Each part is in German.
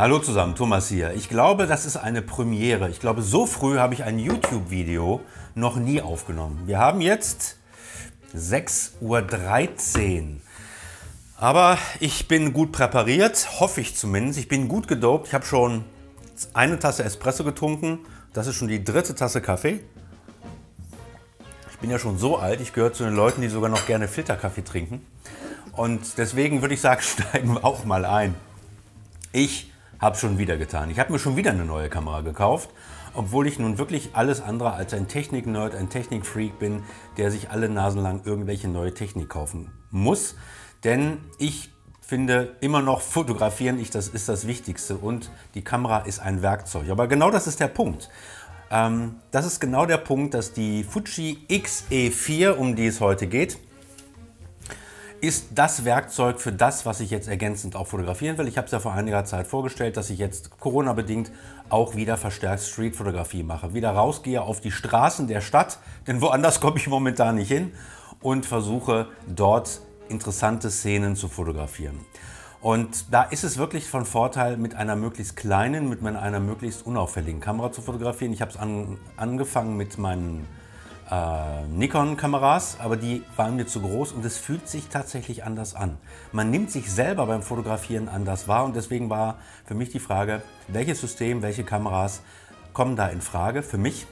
Hallo zusammen, Thomas hier. Ich glaube, das ist eine Premiere. Ich glaube, so früh habe ich ein YouTube-Video noch nie aufgenommen. Wir haben jetzt 6.13 Uhr. Aber ich bin gut präpariert, hoffe ich zumindest. Ich bin gut gedopt. Ich habe schon eine Tasse Espresso getrunken. Das ist schon die dritte Tasse Kaffee. Ich bin ja schon so alt, ich gehöre zu den Leuten, die sogar noch gerne Filterkaffee trinken. Und deswegen würde ich sagen, steigen wir auch mal ein. Ich hab schon wieder getan. Ich habe mir schon wieder eine neue Kamera gekauft, obwohl ich nun wirklich alles andere als ein Technik-Nerd, ein Technik-Freak bin, der sich alle Nasen lang irgendwelche neue Technik kaufen muss. Denn ich finde immer noch fotografieren, ich, das ist das Wichtigste und die Kamera ist ein Werkzeug. Aber genau das ist der Punkt. Ähm, das ist genau der Punkt, dass die Fuji XE4, um die es heute geht, ist das Werkzeug für das, was ich jetzt ergänzend auch fotografieren will. Ich habe es ja vor einiger Zeit vorgestellt, dass ich jetzt Corona-bedingt auch wieder verstärkt Streetfotografie mache. Wieder rausgehe auf die Straßen der Stadt, denn woanders komme ich momentan nicht hin und versuche dort interessante Szenen zu fotografieren. Und da ist es wirklich von Vorteil, mit einer möglichst kleinen, mit einer möglichst unauffälligen Kamera zu fotografieren. Ich habe es an, angefangen mit meinen äh, Nikon-Kameras, aber die waren mir zu groß und es fühlt sich tatsächlich anders an. Man nimmt sich selber beim Fotografieren anders wahr und deswegen war für mich die Frage, welches System, welche Kameras kommen da in Frage für mich,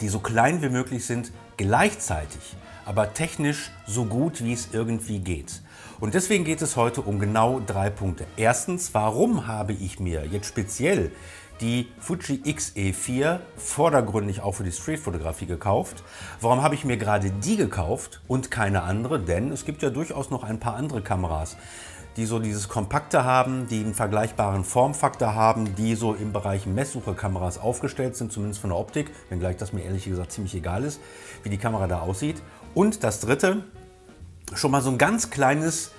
die so klein wie möglich sind, gleichzeitig, aber technisch so gut wie es irgendwie geht. Und deswegen geht es heute um genau drei Punkte. Erstens, warum habe ich mir jetzt speziell die Fuji XE4 vordergründig auch für die Streetfotografie gekauft. Warum habe ich mir gerade die gekauft und keine andere? Denn es gibt ja durchaus noch ein paar andere Kameras, die so dieses Kompakte haben, die einen vergleichbaren Formfaktor haben, die so im Bereich Messsucherkameras aufgestellt sind, zumindest von der Optik, wenngleich das mir ehrlich gesagt ziemlich egal ist, wie die Kamera da aussieht. Und das dritte, schon mal so ein ganz kleines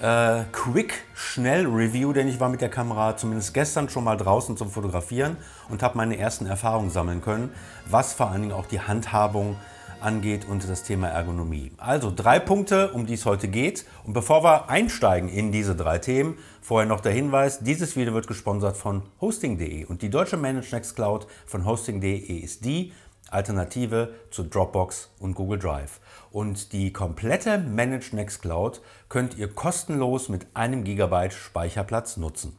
äh, Quick, schnell Review, denn ich war mit der Kamera zumindest gestern schon mal draußen zum Fotografieren und habe meine ersten Erfahrungen sammeln können, was vor allen Dingen auch die Handhabung angeht und das Thema Ergonomie. Also drei Punkte, um die es heute geht. Und bevor wir einsteigen in diese drei Themen, vorher noch der Hinweis, dieses Video wird gesponsert von hosting.de und die deutsche Managed Cloud von hosting.de ist die Alternative zu Dropbox und Google Drive. Und die komplette Managed Nextcloud könnt ihr kostenlos mit einem Gigabyte Speicherplatz nutzen.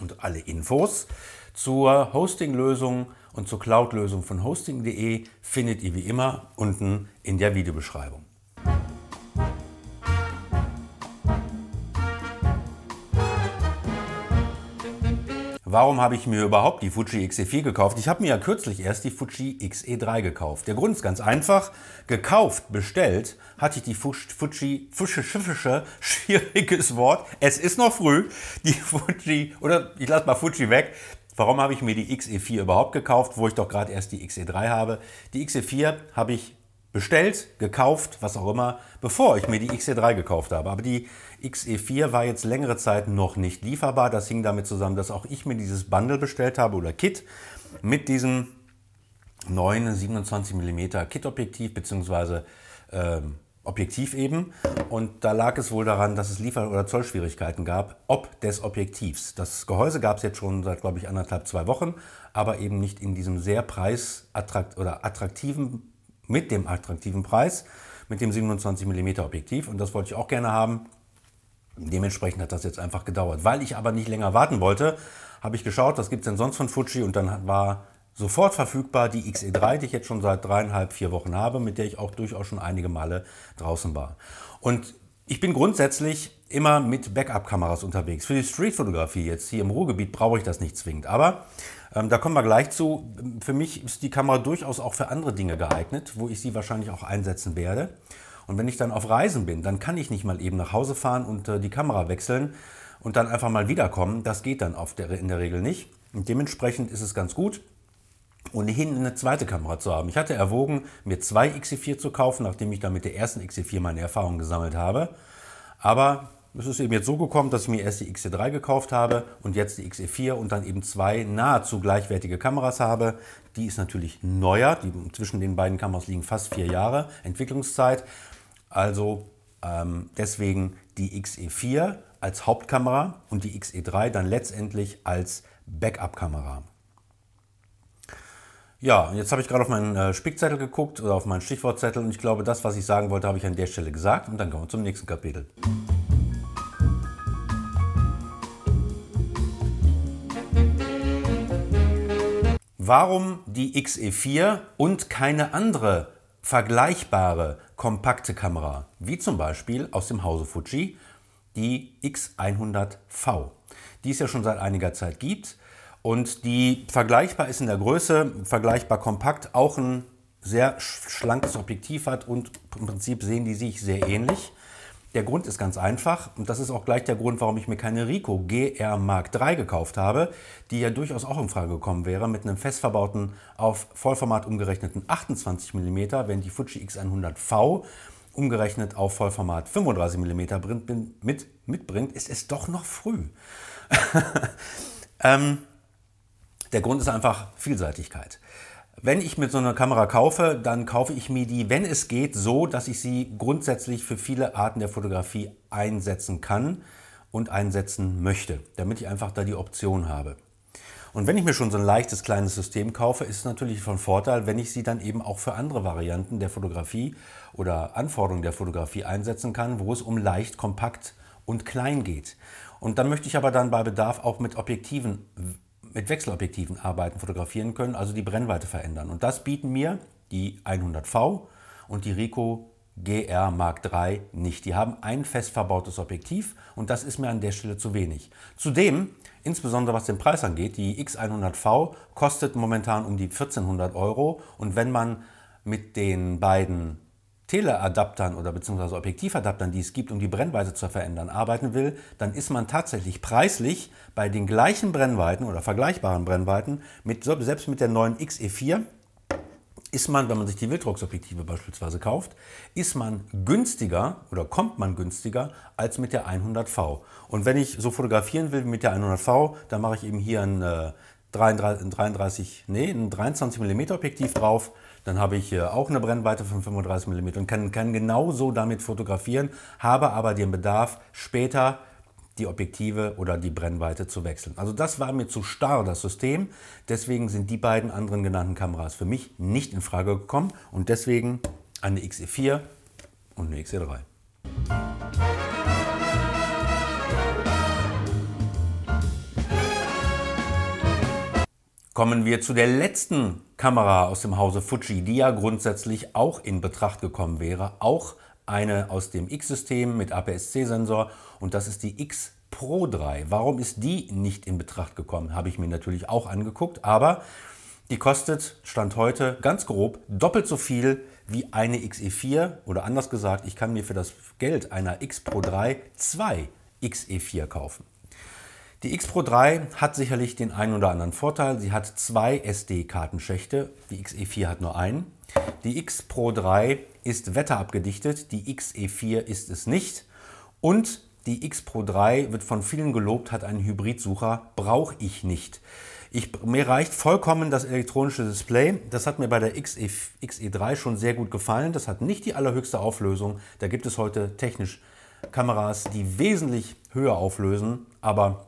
Und alle Infos zur Hosting-Lösung und zur Cloud-Lösung von hosting.de findet ihr wie immer unten in der Videobeschreibung. Warum habe ich mir überhaupt die Fuji XE4 gekauft? Ich habe mir ja kürzlich erst die Fuji XE3 gekauft. Der Grund ist ganz einfach. Gekauft, bestellt, hatte ich die Fuji, Fuji, Fische, Schiffische, schwieriges Wort. Es ist noch früh. Die Fuji, oder ich lasse mal Fuji weg. Warum habe ich mir die XE4 überhaupt gekauft, wo ich doch gerade erst die XE3 habe? Die XE4 habe ich bestellt, gekauft, was auch immer, bevor ich mir die xe 3 gekauft habe. Aber die XE4 war jetzt längere Zeit noch nicht lieferbar. Das hing damit zusammen, dass auch ich mir dieses Bundle bestellt habe oder Kit mit diesem neuen 27 mm Kit-Objektiv bzw. Ähm, Objektiv eben. Und da lag es wohl daran, dass es Liefer- oder Zollschwierigkeiten gab, ob des Objektivs. Das Gehäuse gab es jetzt schon seit, glaube ich, anderthalb, zwei Wochen, aber eben nicht in diesem sehr preisattrakt oder attraktiven, mit dem attraktiven Preis, mit dem 27 mm Objektiv. Und das wollte ich auch gerne haben. Dementsprechend hat das jetzt einfach gedauert. Weil ich aber nicht länger warten wollte, habe ich geschaut, was gibt es denn sonst von Fuji und dann war sofort verfügbar die XE3, die ich jetzt schon seit dreieinhalb, vier Wochen habe, mit der ich auch durchaus schon einige Male draußen war. Und ich bin grundsätzlich immer mit Backup-Kameras unterwegs. Für die Streetfotografie jetzt hier im Ruhrgebiet brauche ich das nicht zwingend. Aber ähm, da kommen wir gleich zu. Für mich ist die Kamera durchaus auch für andere Dinge geeignet, wo ich sie wahrscheinlich auch einsetzen werde. Und wenn ich dann auf Reisen bin, dann kann ich nicht mal eben nach Hause fahren und äh, die Kamera wechseln und dann einfach mal wiederkommen. Das geht dann der, in der Regel nicht. Und dementsprechend ist es ganz gut, ohnehin eine zweite Kamera zu haben. Ich hatte erwogen, mir zwei XC4 e zu kaufen, nachdem ich dann mit der ersten XC4 e meine Erfahrungen gesammelt habe. Aber es ist eben jetzt so gekommen, dass ich mir erst die XC3 e gekauft habe und jetzt die XC4 und dann eben zwei nahezu gleichwertige Kameras habe. Die ist natürlich neuer, die, zwischen den beiden Kameras liegen fast vier Jahre Entwicklungszeit also ähm, deswegen die XE4 als Hauptkamera und die XE3 dann letztendlich als Backup-Kamera. Ja, und jetzt habe ich gerade auf meinen äh, Spickzettel geguckt oder auf meinen Stichwortzettel und ich glaube, das, was ich sagen wollte, habe ich an der Stelle gesagt und dann kommen wir zum nächsten Kapitel. Warum die XE4 und keine andere vergleichbare kompakte Kamera, wie zum Beispiel aus dem Hause Fuji, die X100V, die es ja schon seit einiger Zeit gibt und die vergleichbar ist in der Größe, vergleichbar kompakt, auch ein sehr schlankes Objektiv hat und im Prinzip sehen die sich sehr ähnlich. Der Grund ist ganz einfach und das ist auch gleich der Grund, warum ich mir keine Rico GR Mark III gekauft habe, die ja durchaus auch in Frage gekommen wäre mit einem fest verbauten auf Vollformat umgerechneten 28 mm, wenn die Fuji X100V umgerechnet auf Vollformat 35 mm mit, mitbringt, ist es doch noch früh. ähm, der Grund ist einfach Vielseitigkeit. Wenn ich mir so eine Kamera kaufe, dann kaufe ich mir die, wenn es geht, so, dass ich sie grundsätzlich für viele Arten der Fotografie einsetzen kann und einsetzen möchte, damit ich einfach da die Option habe. Und wenn ich mir schon so ein leichtes kleines System kaufe, ist es natürlich von Vorteil, wenn ich sie dann eben auch für andere Varianten der Fotografie oder Anforderungen der Fotografie einsetzen kann, wo es um leicht, kompakt und klein geht. Und dann möchte ich aber dann bei Bedarf auch mit Objektiven mit Wechselobjektiven arbeiten, fotografieren können, also die Brennweite verändern. Und das bieten mir die 100V und die Rico GR Mark III nicht. Die haben ein fest verbautes Objektiv und das ist mir an der Stelle zu wenig. Zudem, insbesondere was den Preis angeht, die X100V kostet momentan um die 1400 Euro und wenn man mit den beiden Teleadaptern oder beziehungsweise Objektivadaptern, die es gibt, um die Brennweite zu verändern, arbeiten will, dann ist man tatsächlich preislich bei den gleichen Brennweiten oder vergleichbaren Brennweiten, mit, selbst mit der neuen XE4, ist man, wenn man sich die Wildrocksobjektive beispielsweise kauft, ist man günstiger oder kommt man günstiger als mit der 100V. Und wenn ich so fotografieren will mit der 100V, dann mache ich eben hier ein, 33, äh, ein 33 nee, ein 23 mm Objektiv drauf dann habe ich äh, auch eine Brennweite von 35 mm und kann, kann genauso damit fotografieren, habe aber den Bedarf später die Objektive oder die Brennweite zu wechseln. Also das war mir zu starr, das System. Deswegen sind die beiden anderen genannten Kameras für mich nicht in Frage gekommen und deswegen eine XE4 und eine XE3. Kommen wir zu der letzten Kamera aus dem Hause Fuji, die ja grundsätzlich auch in Betracht gekommen wäre, auch eine aus dem X-System mit APS-C-Sensor und das ist die X Pro 3. Warum ist die nicht in Betracht gekommen? Habe ich mir natürlich auch angeguckt, aber die kostet Stand heute ganz grob doppelt so viel wie eine XE4 oder anders gesagt, ich kann mir für das Geld einer X Pro 3 zwei XE4 kaufen. Die X Pro 3 hat sicherlich den einen oder anderen Vorteil. Sie hat zwei SD-Kartenschächte, die XE4 hat nur einen. Die X Pro 3 ist wetterabgedichtet, die XE4 ist es nicht. Und die X Pro 3 wird von vielen gelobt, hat einen Hybridsucher, brauche ich nicht. Ich, mir reicht vollkommen das elektronische Display. Das hat mir bei der XE, XE3 schon sehr gut gefallen. Das hat nicht die allerhöchste Auflösung. Da gibt es heute technisch Kameras, die wesentlich höher auflösen. Aber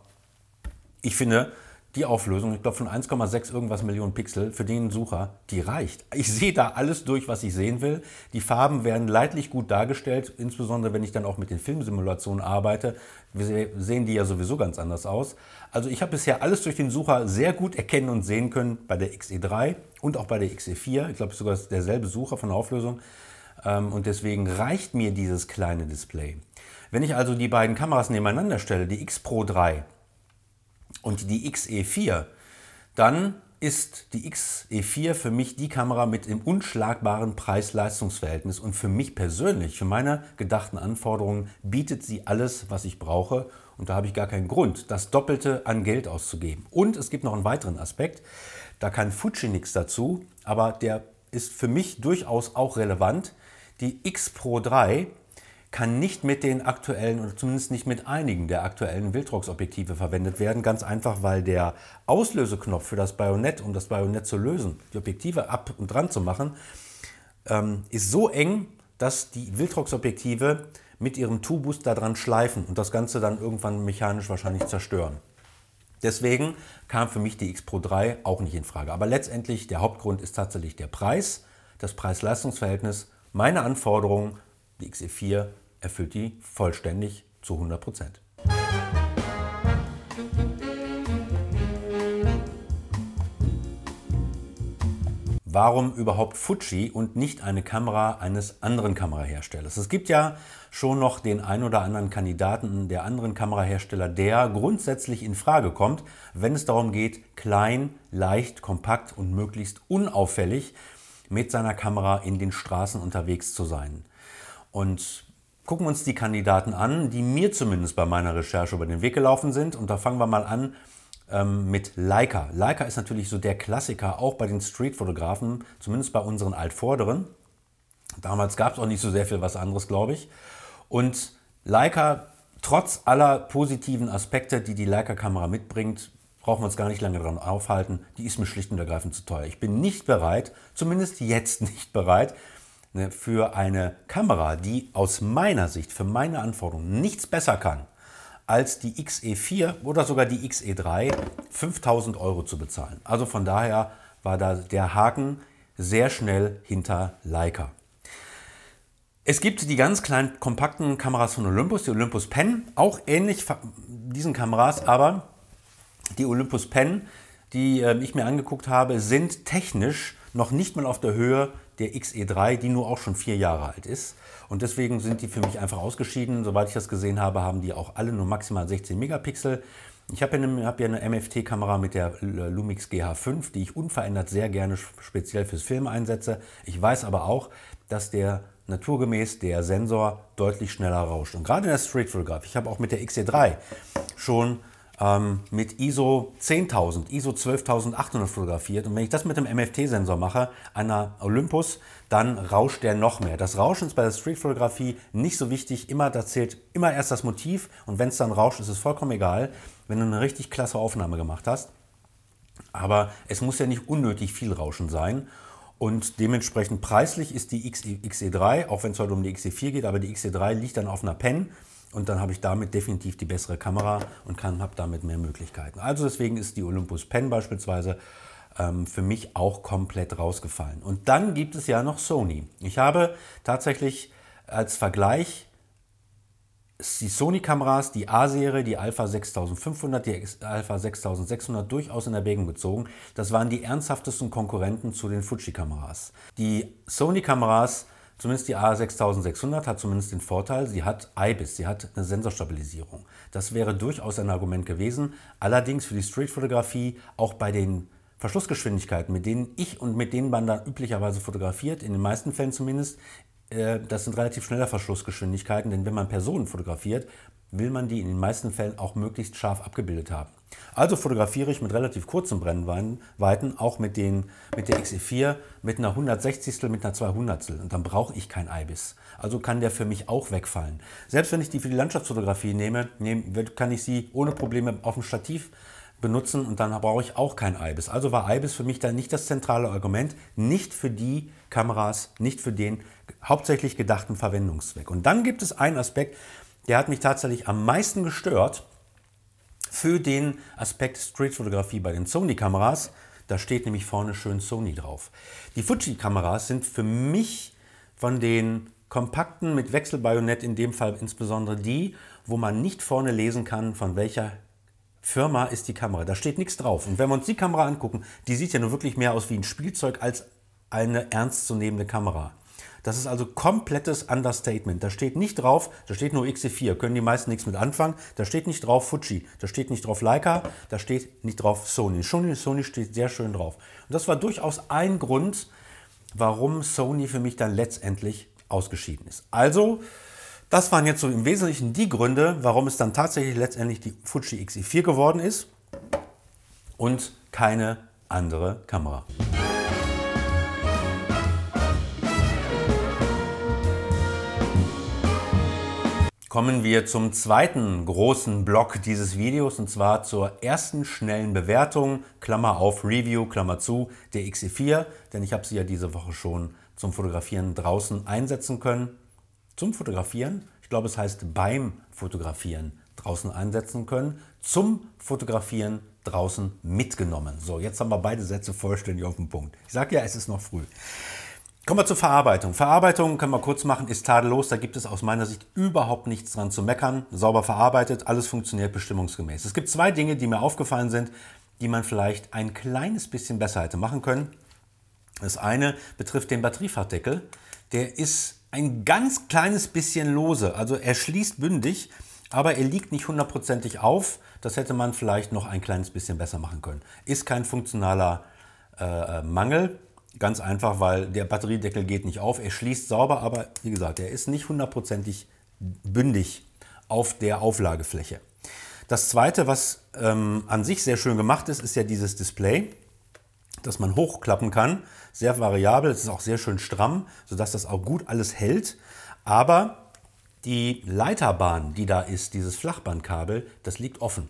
ich finde, die Auflösung, ich glaube von 1,6 irgendwas Millionen Pixel für den Sucher, die reicht. Ich sehe da alles durch, was ich sehen will. Die Farben werden leidlich gut dargestellt, insbesondere wenn ich dann auch mit den Filmsimulationen arbeite. Wir sehen die ja sowieso ganz anders aus. Also ich habe bisher alles durch den Sucher sehr gut erkennen und sehen können bei der XE3 und auch bei der XE4. Ich glaube sogar derselbe Sucher von der Auflösung. Ähm, und deswegen reicht mir dieses kleine Display. Wenn ich also die beiden Kameras nebeneinander stelle, die X Pro 3 und die XE4, dann ist die XE4 für mich die Kamera mit dem unschlagbaren Preis-Leistungs-Verhältnis und für mich persönlich, für meine gedachten Anforderungen, bietet sie alles, was ich brauche und da habe ich gar keinen Grund, das Doppelte an Geld auszugeben. Und es gibt noch einen weiteren Aspekt, da kann Fuji nichts dazu, aber der ist für mich durchaus auch relevant. Die X Pro 3 kann nicht mit den aktuellen oder zumindest nicht mit einigen der aktuellen wildrocks objektive verwendet werden. Ganz einfach, weil der Auslöseknopf für das Bajonett, um das Bajonett zu lösen, die Objektive ab und dran zu machen, ähm, ist so eng, dass die wildrocks objektive mit ihrem Tubus daran schleifen und das Ganze dann irgendwann mechanisch wahrscheinlich zerstören. Deswegen kam für mich die X Pro 3 auch nicht in Frage. Aber letztendlich der Hauptgrund ist tatsächlich der Preis, das Preis-Leistungs-Verhältnis, meine Anforderungen, die XE4 erfüllt die vollständig zu 100 Prozent. Warum überhaupt Fuji und nicht eine Kamera eines anderen Kameraherstellers? Es gibt ja schon noch den ein oder anderen Kandidaten der anderen Kamerahersteller, der grundsätzlich in Frage kommt, wenn es darum geht, klein, leicht, kompakt und möglichst unauffällig mit seiner Kamera in den Straßen unterwegs zu sein. Und gucken wir uns die Kandidaten an, die mir zumindest bei meiner Recherche über den Weg gelaufen sind. Und da fangen wir mal an ähm, mit Leica. Leica ist natürlich so der Klassiker, auch bei den Streetfotografen, zumindest bei unseren Altvorderen. Damals gab es auch nicht so sehr viel was anderes, glaube ich. Und Leica, trotz aller positiven Aspekte, die die Leica-Kamera mitbringt, brauchen wir uns gar nicht lange daran aufhalten. Die ist mir schlicht und ergreifend zu teuer. Ich bin nicht bereit, zumindest jetzt nicht bereit, Ne, für eine Kamera, die aus meiner Sicht, für meine Anforderungen nichts besser kann, als die XE4 oder sogar die XE3 5000 Euro zu bezahlen. Also von daher war da der Haken sehr schnell hinter Leica. Es gibt die ganz kleinen kompakten Kameras von Olympus, die Olympus Pen, auch ähnlich diesen Kameras, aber die Olympus Pen, die ähm, ich mir angeguckt habe, sind technisch noch nicht mal auf der Höhe der XE3, die nur auch schon vier Jahre alt ist. Und deswegen sind die für mich einfach ausgeschieden. Soweit ich das gesehen habe, haben die auch alle nur maximal 16 Megapixel. Ich habe ja, hab ja eine, MFT-Kamera mit der äh, Lumix GH5, die ich unverändert sehr gerne speziell fürs Film einsetze. Ich weiß aber auch, dass der naturgemäß der Sensor deutlich schneller rauscht. Und gerade in der Street Streetfotografie, ich habe auch mit der XE3 schon ähm, mit ISO 10.000, ISO 12.800 fotografiert. Und wenn ich das mit dem MFT-Sensor mache, einer Olympus, dann rauscht der noch mehr. Das Rauschen ist bei der Street-Fotografie nicht so wichtig. Immer, da zählt immer erst das Motiv. Und wenn es dann rauscht, ist es vollkommen egal, wenn du eine richtig klasse Aufnahme gemacht hast. Aber es muss ja nicht unnötig viel Rauschen sein. Und dementsprechend preislich ist die XE3, auch wenn es heute um die XE4 geht, aber die XE3 liegt dann auf einer Pen. Und dann habe ich damit definitiv die bessere Kamera und habe damit mehr Möglichkeiten. Also deswegen ist die Olympus Pen beispielsweise ähm, für mich auch komplett rausgefallen. Und dann gibt es ja noch Sony. Ich habe tatsächlich als Vergleich die Sony-Kameras, die A-Serie, die Alpha 6500, die Alpha 6600 durchaus in Erwägung gezogen. Das waren die ernsthaftesten Konkurrenten zu den Fuji-Kameras. Die Sony-Kameras Zumindest die A6600 hat zumindest den Vorteil, sie hat IBIS, sie hat eine Sensorstabilisierung. Das wäre durchaus ein Argument gewesen. Allerdings für die Streetfotografie, auch bei den Verschlussgeschwindigkeiten, mit denen ich und mit denen man dann üblicherweise fotografiert, in den meisten Fällen zumindest, äh, das sind relativ schnelle Verschlussgeschwindigkeiten, denn wenn man Personen fotografiert, will man die in den meisten Fällen auch möglichst scharf abgebildet haben. Also fotografiere ich mit relativ kurzen Brennweiten, auch mit, den, mit der XE4, mit einer 160, mit einer 200. Und dann brauche ich kein IBIS. Also kann der für mich auch wegfallen. Selbst wenn ich die für die Landschaftsfotografie nehme, nehme kann ich sie ohne Probleme auf dem Stativ benutzen und dann brauche ich auch kein IBIS. Also war IBIS für mich dann nicht das zentrale Argument, nicht für die Kameras, nicht für den hauptsächlich gedachten Verwendungszweck. Und dann gibt es einen Aspekt, der hat mich tatsächlich am meisten gestört für den Aspekt Streetfotografie bei den Sony-Kameras. Da steht nämlich vorne schön Sony drauf. Die Fuji-Kameras sind für mich von den kompakten mit Wechselbajonett, in dem Fall insbesondere die, wo man nicht vorne lesen kann, von welcher Firma ist die Kamera. Da steht nichts drauf. Und wenn wir uns die Kamera angucken, die sieht ja nur wirklich mehr aus wie ein Spielzeug als eine ernstzunehmende Kamera. Das ist also komplettes Understatement. Da steht nicht drauf, da steht nur XC4, können die meisten nichts mit anfangen. Da steht nicht drauf Fuji, da steht nicht drauf Leica, da steht nicht drauf Sony. Sony, Sony steht sehr schön drauf. Und das war durchaus ein Grund, warum Sony für mich dann letztendlich ausgeschieden ist. Also, das waren jetzt so im Wesentlichen die Gründe, warum es dann tatsächlich letztendlich die Fuji XE4 geworden ist und keine andere Kamera. kommen wir zum zweiten großen Block dieses Videos und zwar zur ersten schnellen Bewertung, Klammer auf Review, Klammer zu, der XE4, denn ich habe sie ja diese Woche schon zum Fotografieren draußen einsetzen können. Zum Fotografieren, ich glaube es heißt beim Fotografieren draußen einsetzen können, zum Fotografieren draußen mitgenommen. So, jetzt haben wir beide Sätze vollständig auf den Punkt. Ich sage ja, es ist noch früh. Kommen wir zur Verarbeitung. Verarbeitung kann man kurz machen, ist tadellos. Da gibt es aus meiner Sicht überhaupt nichts dran zu meckern. Sauber verarbeitet, alles funktioniert bestimmungsgemäß. Es gibt zwei Dinge, die mir aufgefallen sind, die man vielleicht ein kleines bisschen besser hätte machen können. Das eine betrifft den Batteriefartdeckel. Der ist ein ganz kleines bisschen lose. Also er schließt bündig, aber er liegt nicht hundertprozentig auf. Das hätte man vielleicht noch ein kleines bisschen besser machen können. Ist kein funktionaler äh, äh Mangel Ganz einfach, weil der Batteriedeckel geht nicht auf. Er schließt sauber, aber wie gesagt, er ist nicht hundertprozentig bündig auf der Auflagefläche. Das zweite, was ähm, an sich sehr schön gemacht ist, ist ja dieses Display, das man hochklappen kann. Sehr variabel, es ist auch sehr schön stramm, sodass das auch gut alles hält. Aber die Leiterbahn, die da ist, dieses Flachbandkabel, das liegt offen.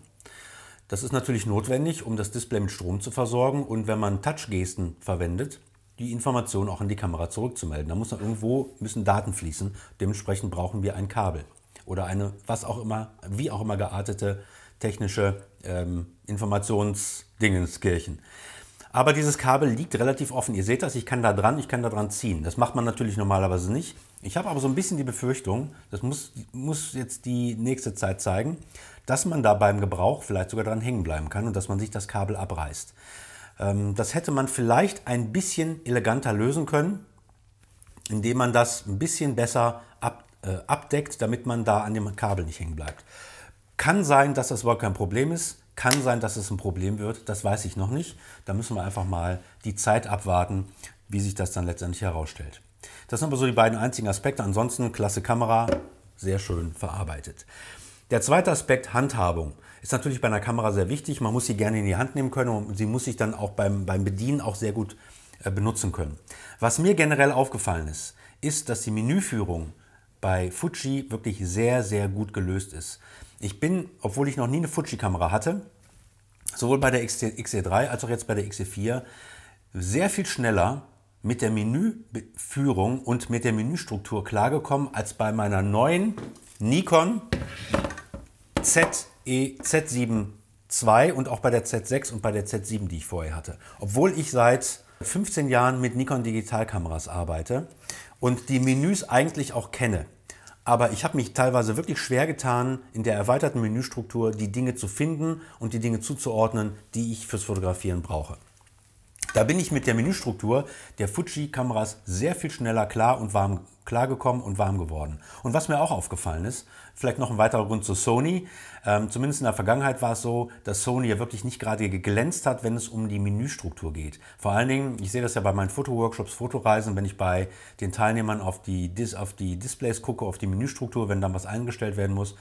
Das ist natürlich notwendig, um das Display mit Strom zu versorgen. Und wenn man Touch-Gesten verwendet, die Information auch an die Kamera zurückzumelden. Da muss noch irgendwo müssen Daten fließen. Dementsprechend brauchen wir ein Kabel oder eine, was auch immer, wie auch immer geartete technische ähm, Informationsdingenskirchen. Aber dieses Kabel liegt relativ offen. Ihr seht das, ich kann da dran, ich kann da dran ziehen. Das macht man natürlich normalerweise nicht. Ich habe aber so ein bisschen die Befürchtung, das muss, muss jetzt die nächste Zeit zeigen, dass man da beim Gebrauch vielleicht sogar dran hängen bleiben kann und dass man sich das Kabel abreißt. Ähm, das hätte man vielleicht ein bisschen eleganter lösen können, indem man das ein bisschen besser ab, äh, abdeckt, damit man da an dem Kabel nicht hängen bleibt. Kann sein, dass das überhaupt kein Problem ist. Kann sein, dass es ein Problem wird. Das weiß ich noch nicht. Da müssen wir einfach mal die Zeit abwarten, wie sich das dann letztendlich herausstellt. Das sind aber so die beiden einzigen Aspekte. Ansonsten klasse Kamera, sehr schön verarbeitet. Der zweite Aspekt, Handhabung. Ist natürlich bei einer Kamera sehr wichtig. Man muss sie gerne in die Hand nehmen können und sie muss sich dann auch beim, beim Bedienen auch sehr gut äh, benutzen können. Was mir generell aufgefallen ist, ist, dass die Menüführung bei Fuji wirklich sehr, sehr gut gelöst ist. Ich bin, obwohl ich noch nie eine Fuji-Kamera hatte, sowohl bei der XC3 als auch jetzt bei der XC4, sehr viel schneller mit der Menüführung und mit der Menüstruktur klargekommen als bei meiner neuen Nikon Z EZ7 II und auch bei der Z6 und bei der Z7, die ich vorher hatte. Obwohl ich seit 15 Jahren mit Nikon Digitalkameras arbeite und die Menüs eigentlich auch kenne. Aber ich habe mich teilweise wirklich schwer getan, in der erweiterten Menüstruktur die Dinge zu finden und die Dinge zuzuordnen, die ich fürs Fotografieren brauche. Da bin ich mit der Menüstruktur der Fuji-Kameras sehr viel schneller klar und warm klargekommen und warm geworden. Und was mir auch aufgefallen ist, vielleicht noch ein weiterer Grund zu Sony. Ähm, zumindest in der Vergangenheit war es so, dass Sony ja wirklich nicht gerade geglänzt hat, wenn es um die Menüstruktur geht. Vor allen Dingen, ich sehe das ja bei meinen Fotoworkshops, Fotoreisen, wenn ich bei den Teilnehmern auf die, Dis auf die Displays gucke, auf die Menüstruktur, wenn dann was eingestellt werden muss.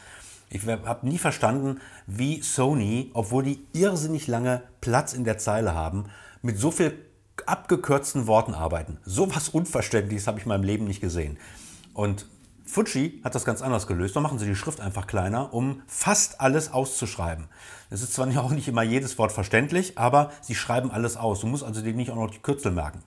Ich habe nie verstanden, wie Sony, obwohl die irrsinnig lange Platz in der Zeile haben, mit so viel abgekürzten Worten arbeiten. So was Unverständliches habe ich in meinem Leben nicht gesehen. Und Fuji hat das ganz anders gelöst. Da machen sie die Schrift einfach kleiner, um fast alles auszuschreiben. Es ist zwar auch nicht immer jedes Wort verständlich, aber sie schreiben alles aus. Du musst also dir nicht auch noch die Kürzel merken.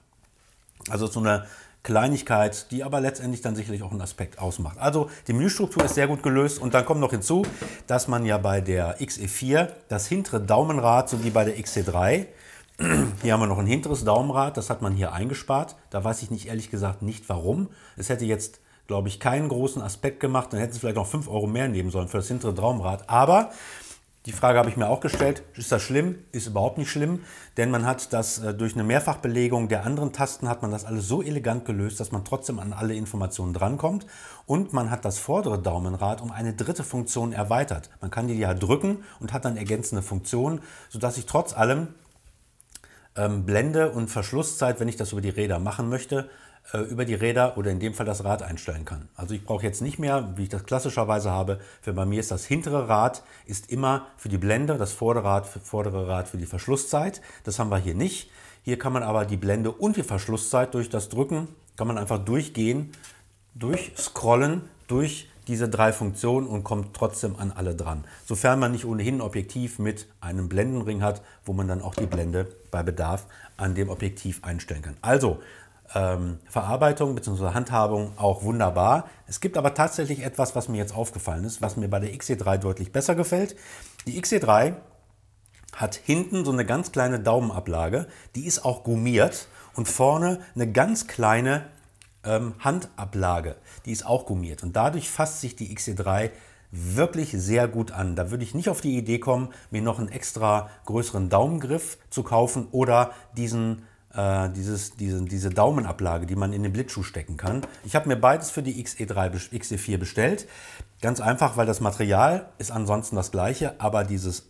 Also so eine Kleinigkeit, die aber letztendlich dann sicherlich auch einen Aspekt ausmacht. Also die Menüstruktur ist sehr gut gelöst und dann kommt noch hinzu, dass man ja bei der XE4 das hintere Daumenrad sowie bei der XE3 hier haben wir noch ein hinteres Daumenrad, das hat man hier eingespart. Da weiß ich nicht ehrlich gesagt nicht warum. Es hätte jetzt, glaube ich, keinen großen Aspekt gemacht. Dann hätten sie vielleicht noch 5 Euro mehr nehmen sollen für das hintere Daumenrad. Aber die Frage habe ich mir auch gestellt, ist das schlimm? Ist überhaupt nicht schlimm, denn man hat das äh, durch eine Mehrfachbelegung der anderen Tasten hat man das alles so elegant gelöst, dass man trotzdem an alle Informationen drankommt und man hat das vordere Daumenrad um eine dritte Funktion erweitert. Man kann die ja drücken und hat dann ergänzende Funktionen, sodass ich trotz allem ähm, Blende und Verschlusszeit, wenn ich das über die Räder machen möchte, äh, über die Räder oder in dem Fall das Rad einstellen kann. Also ich brauche jetzt nicht mehr, wie ich das klassischerweise habe, für bei mir ist das hintere Rad ist immer für die Blende, das vordere Rad, für, vordere Rad für die Verschlusszeit. Das haben wir hier nicht. Hier kann man aber die Blende und die Verschlusszeit durch das Drücken, kann man einfach durchgehen, durchscrollen, durch diese drei Funktionen und kommt trotzdem an alle dran. Sofern man nicht ohnehin ein Objektiv mit einem Blendenring hat, wo man dann auch die Blende bei Bedarf an dem Objektiv einstellen kann. Also ähm, Verarbeitung bzw. Handhabung auch wunderbar. Es gibt aber tatsächlich etwas, was mir jetzt aufgefallen ist, was mir bei der XC3 e deutlich besser gefällt. Die XC3 e hat hinten so eine ganz kleine Daumenablage, die ist auch gummiert und vorne eine ganz kleine ähm, Handablage, die ist auch gummiert. Und dadurch fasst sich die XE3 wirklich sehr gut an. Da würde ich nicht auf die Idee kommen, mir noch einen extra größeren Daumengriff zu kaufen oder diesen, äh, dieses, diesen, diese Daumenablage, die man in den Blitzschuh stecken kann. Ich habe mir beides für die XE3, XE4 bestellt. Ganz einfach, weil das Material ist ansonsten das gleiche, aber dieses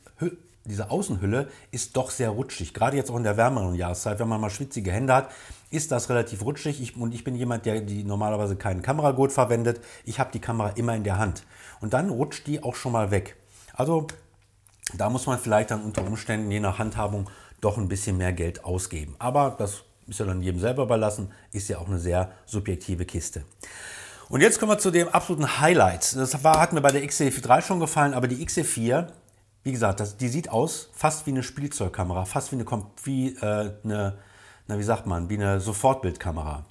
diese Außenhülle ist doch sehr rutschig. Gerade jetzt auch in der wärmeren Jahreszeit, wenn man mal schwitzige Hände hat, ist das relativ rutschig ich, und ich bin jemand, der die normalerweise keinen Kameragurt verwendet. Ich habe die Kamera immer in der Hand und dann rutscht die auch schon mal weg. Also da muss man vielleicht dann unter Umständen je nach Handhabung doch ein bisschen mehr Geld ausgeben. Aber das ist ja dann jedem selber überlassen, ist ja auch eine sehr subjektive Kiste. Und jetzt kommen wir zu dem absoluten Highlight. Das war, hat mir bei der XC3 schon gefallen, aber die XC4, wie gesagt, das, die sieht aus fast wie eine Spielzeugkamera, fast wie eine, wie, äh, eine na wie sagt man, wie eine Sofortbildkamera.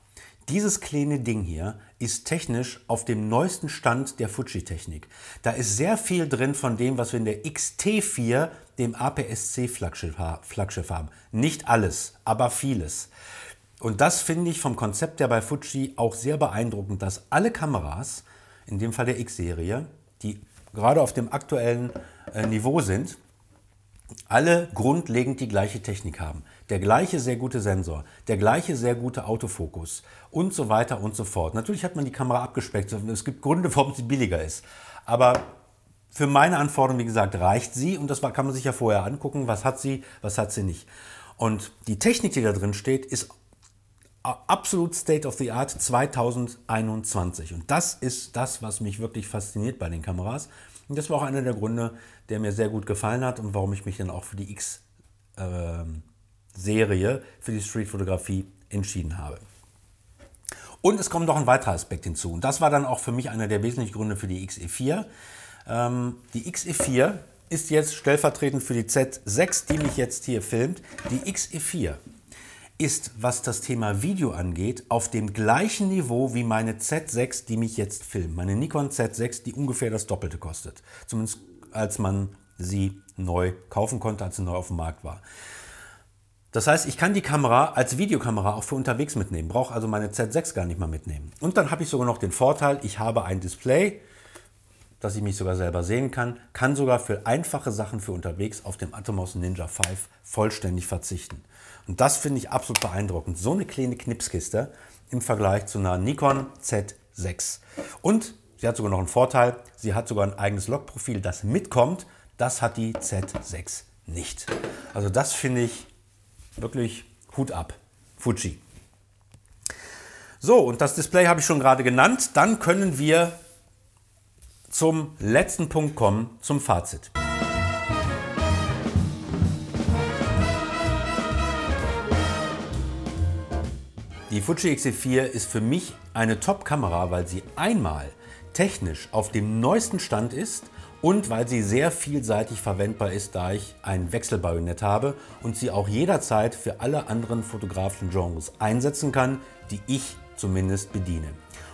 Dieses kleine Ding hier ist technisch auf dem neuesten Stand der Fuji-Technik. Da ist sehr viel drin von dem, was wir in der XT4, dem APS-C-Flaggschiff haben. Nicht alles, aber vieles. Und das finde ich vom Konzept her bei Fuji auch sehr beeindruckend, dass alle Kameras, in dem Fall der X-Serie, die gerade auf dem aktuellen äh, Niveau sind, alle grundlegend die gleiche Technik haben der gleiche sehr gute Sensor, der gleiche sehr gute Autofokus und so weiter und so fort. Natürlich hat man die Kamera abgespeckt, es gibt Gründe, warum sie billiger ist. Aber für meine Anforderungen, wie gesagt, reicht sie und das kann man sich ja vorher angucken, was hat sie, was hat sie nicht. Und die Technik, die da drin steht, ist absolut State of the Art 2021. Und das ist das, was mich wirklich fasziniert bei den Kameras. Und das war auch einer der Gründe, der mir sehr gut gefallen hat und warum ich mich dann auch für die X äh, Serie für die Streetfotografie entschieden habe. Und es kommt noch ein weiterer Aspekt hinzu. Und das war dann auch für mich einer der wesentlichen Gründe für die XE4. Ähm, die XE4 ist jetzt stellvertretend für die Z6, die mich jetzt hier filmt. Die XE4 ist, was das Thema Video angeht, auf dem gleichen Niveau wie meine Z6, die mich jetzt filmt. Meine Nikon Z6, die ungefähr das Doppelte kostet. Zumindest als man sie neu kaufen konnte, als sie neu auf dem Markt war. Das heißt, ich kann die Kamera als Videokamera auch für unterwegs mitnehmen, brauche also meine Z6 gar nicht mal mitnehmen. Und dann habe ich sogar noch den Vorteil, ich habe ein Display, dass ich mich sogar selber sehen kann, kann sogar für einfache Sachen für unterwegs auf dem Atomos Ninja 5 vollständig verzichten. Und das finde ich absolut beeindruckend. So eine kleine Knipskiste im Vergleich zu einer Nikon Z6. Und sie hat sogar noch einen Vorteil, sie hat sogar ein eigenes Logprofil, das mitkommt. Das hat die Z6 nicht. Also das finde ich wirklich Hut ab. Fuji. So, und das Display habe ich schon gerade genannt. Dann können wir zum letzten Punkt kommen, zum Fazit. Die Fuji xc 4 e ist für mich eine Top-Kamera, weil sie einmal technisch auf dem neuesten Stand ist und weil sie sehr vielseitig verwendbar ist, da ich ein Wechselbajonett habe und sie auch jederzeit für alle anderen fotografischen Genres einsetzen kann, die ich zumindest bediene.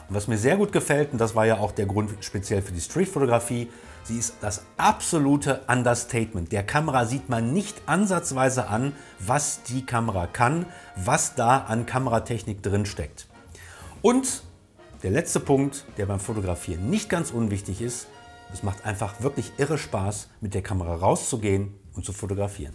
Und was mir sehr gut gefällt, und das war ja auch der Grund speziell für die Streetfotografie, sie ist das absolute Understatement. Der Kamera sieht man nicht ansatzweise an, was die Kamera kann, was da an Kameratechnik drin steckt. Und der letzte Punkt, der beim Fotografieren nicht ganz unwichtig ist, es macht einfach wirklich irre Spaß, mit der Kamera rauszugehen und zu fotografieren.